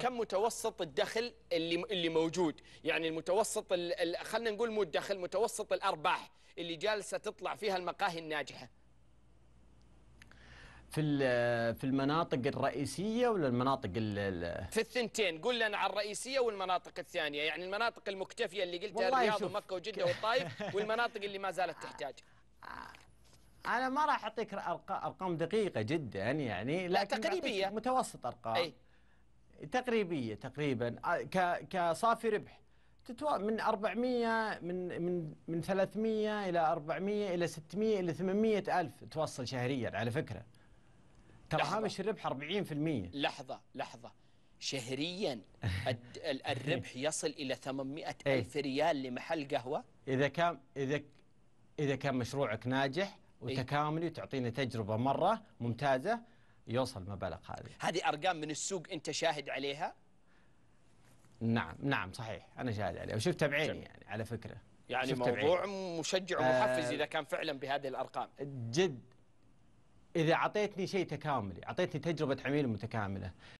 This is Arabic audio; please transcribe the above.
كم متوسط الدخل اللي اللي موجود يعني المتوسط خلينا نقول مو الدخل متوسط الارباح اللي جالسه تطلع فيها المقاهي الناجحه في في المناطق الرئيسيه ولا المناطق ال في الثنتين قول لنا على الرئيسيه والمناطق الثانيه يعني المناطق المكتفيه اللي قلتها الرياض ومكه وجده والطائف والمناطق اللي ما زالت تحتاج انا ما راح اعطيك ارقام دقيقه جدا يعني لكن تقريبيه متوسط ارقام أي. تقريبيه تقريبا آه، كصافي ربح تتوا من 400 من من من 300 الى 400 الى 600 الى 800 الف توصل شهريا على فكره ترى هامش الربح 40% لحظه لحظه شهريا الربح يصل الى 800 إيه. الف ريال لمحل قهوه اذا كان اذا اذا كان مشروعك ناجح إيه. وتكاملي وتعطينا تجربه مره ممتازه يوصل مبالغ هذه هذه أرقام من السوق أنت شاهد عليها؟ نعم نعم صحيح أنا شاهد عليها وشفتها بعيني يعني على فكرة يعني موضوع مشجع ومحفز آه، إذا كان فعلا بهذه الأرقام جد إذا أعطيتني شيء تكاملي أعطيتني تجربة عميل متكاملة